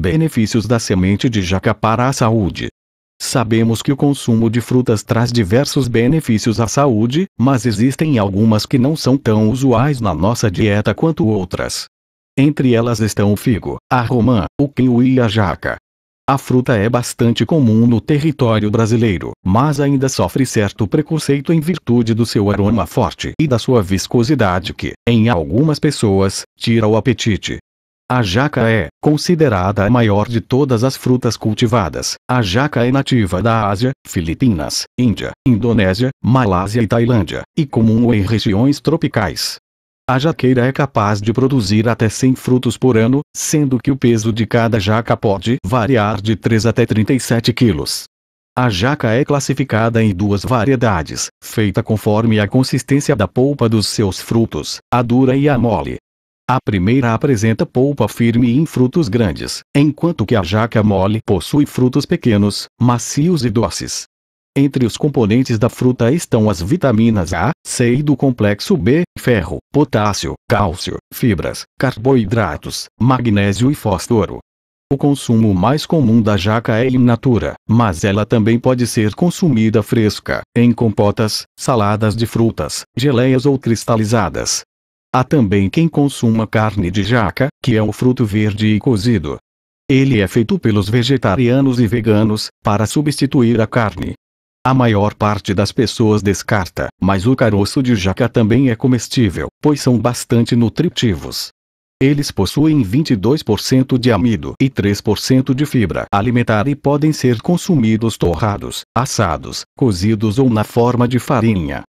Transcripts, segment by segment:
Benefícios da semente de jaca para a saúde. Sabemos que o consumo de frutas traz diversos benefícios à saúde, mas existem algumas que não são tão usuais na nossa dieta quanto outras. Entre elas estão o figo, a romã, o kiwi e a jaca. A fruta é bastante comum no território brasileiro, mas ainda sofre certo preconceito em virtude do seu aroma forte e da sua viscosidade que, em algumas pessoas, tira o apetite. A jaca é considerada a maior de todas as frutas cultivadas. A jaca é nativa da Ásia, Filipinas, Índia, Indonésia, Malásia e Tailândia, e comum em regiões tropicais. A jaqueira é capaz de produzir até 100 frutos por ano, sendo que o peso de cada jaca pode variar de 3 até 37 quilos. A jaca é classificada em duas variedades, feita conforme a consistência da polpa dos seus frutos, a dura e a mole. A primeira apresenta polpa firme e em frutos grandes, enquanto que a jaca mole possui frutos pequenos, macios e doces. Entre os componentes da fruta estão as vitaminas A, C e do complexo B, ferro, potássio, cálcio, fibras, carboidratos, magnésio e fósforo. O consumo mais comum da jaca é in natura, mas ela também pode ser consumida fresca, em compotas, saladas de frutas, geleias ou cristalizadas. Há também quem consuma carne de jaca, que é o fruto verde e cozido. Ele é feito pelos vegetarianos e veganos, para substituir a carne. A maior parte das pessoas descarta, mas o caroço de jaca também é comestível, pois são bastante nutritivos. Eles possuem 22% de amido e 3% de fibra alimentar e podem ser consumidos torrados, assados, cozidos ou na forma de farinha.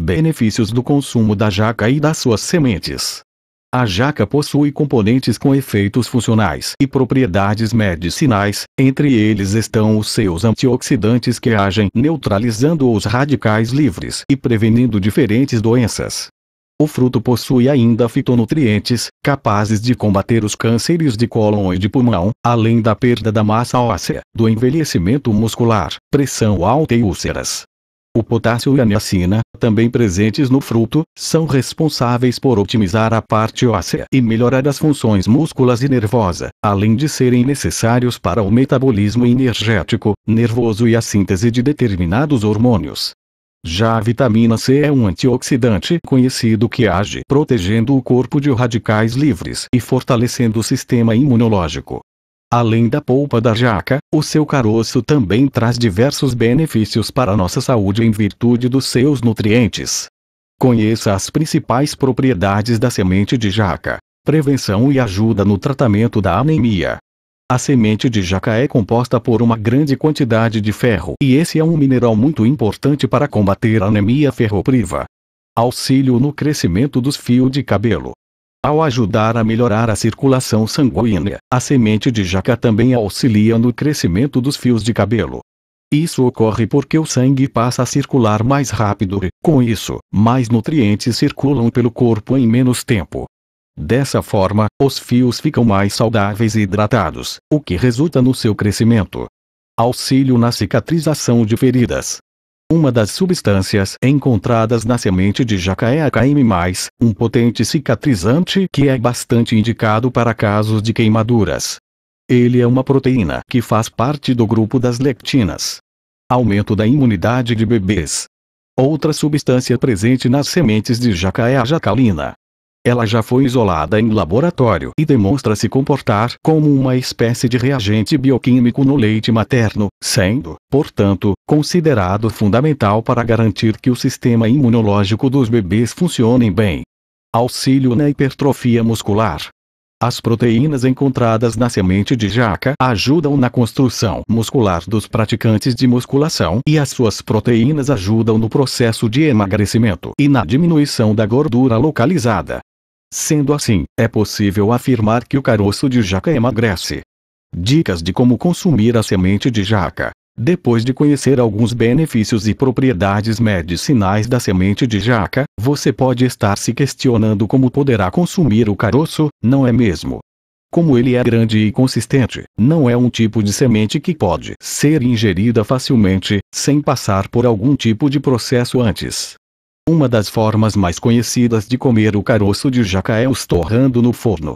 Benefícios do consumo da jaca e das suas sementes. A jaca possui componentes com efeitos funcionais e propriedades medicinais, entre eles estão os seus antioxidantes que agem neutralizando os radicais livres e prevenindo diferentes doenças. O fruto possui ainda fitonutrientes, capazes de combater os cânceres de cólon e de pulmão, além da perda da massa óssea, do envelhecimento muscular, pressão alta e úlceras. O potássio e a niacina, também presentes no fruto, são responsáveis por otimizar a parte óssea e melhorar as funções músculas e nervosa, além de serem necessários para o metabolismo energético, nervoso e a síntese de determinados hormônios. Já a vitamina C é um antioxidante conhecido que age protegendo o corpo de radicais livres e fortalecendo o sistema imunológico. Além da polpa da jaca, o seu caroço também traz diversos benefícios para nossa saúde em virtude dos seus nutrientes. Conheça as principais propriedades da semente de jaca. Prevenção e ajuda no tratamento da anemia. A semente de jaca é composta por uma grande quantidade de ferro e esse é um mineral muito importante para combater a anemia ferropriva. Auxílio no crescimento dos fios de cabelo. Ao ajudar a melhorar a circulação sanguínea, a semente de jaca também auxilia no crescimento dos fios de cabelo. Isso ocorre porque o sangue passa a circular mais rápido e, com isso, mais nutrientes circulam pelo corpo em menos tempo. Dessa forma, os fios ficam mais saudáveis e hidratados, o que resulta no seu crescimento. Auxílio na cicatrização de feridas. Uma das substâncias encontradas na semente de é a KM, um potente cicatrizante que é bastante indicado para casos de queimaduras. Ele é uma proteína que faz parte do grupo das lectinas. Aumento da imunidade de bebês. Outra substância presente nas sementes de é a jacalina. Ela já foi isolada em laboratório e demonstra se comportar como uma espécie de reagente bioquímico no leite materno, sendo, portanto, considerado fundamental para garantir que o sistema imunológico dos bebês funcionem bem. Auxílio na hipertrofia muscular. As proteínas encontradas na semente de jaca ajudam na construção muscular dos praticantes de musculação e as suas proteínas ajudam no processo de emagrecimento e na diminuição da gordura localizada. Sendo assim, é possível afirmar que o caroço de jaca emagrece. Dicas de como consumir a semente de jaca. Depois de conhecer alguns benefícios e propriedades medicinais da semente de jaca, você pode estar se questionando como poderá consumir o caroço, não é mesmo? Como ele é grande e consistente, não é um tipo de semente que pode ser ingerida facilmente, sem passar por algum tipo de processo antes. Uma das formas mais conhecidas de comer o caroço de jaca é os torrando no forno.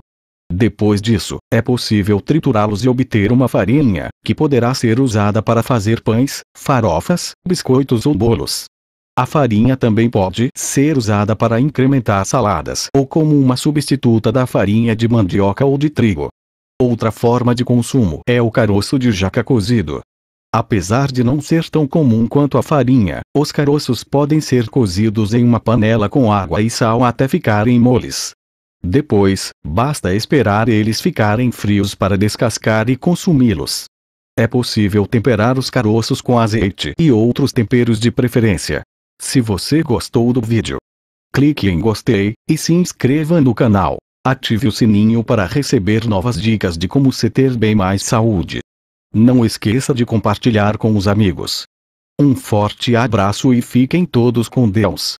Depois disso, é possível triturá-los e obter uma farinha, que poderá ser usada para fazer pães, farofas, biscoitos ou bolos. A farinha também pode ser usada para incrementar saladas ou como uma substituta da farinha de mandioca ou de trigo. Outra forma de consumo é o caroço de jaca cozido, Apesar de não ser tão comum quanto a farinha, os caroços podem ser cozidos em uma panela com água e sal até ficarem moles. Depois, basta esperar eles ficarem frios para descascar e consumi-los. É possível temperar os caroços com azeite e outros temperos de preferência. Se você gostou do vídeo, clique em gostei e se inscreva no canal. Ative o sininho para receber novas dicas de como se ter bem mais saúde. Não esqueça de compartilhar com os amigos. Um forte abraço e fiquem todos com Deus.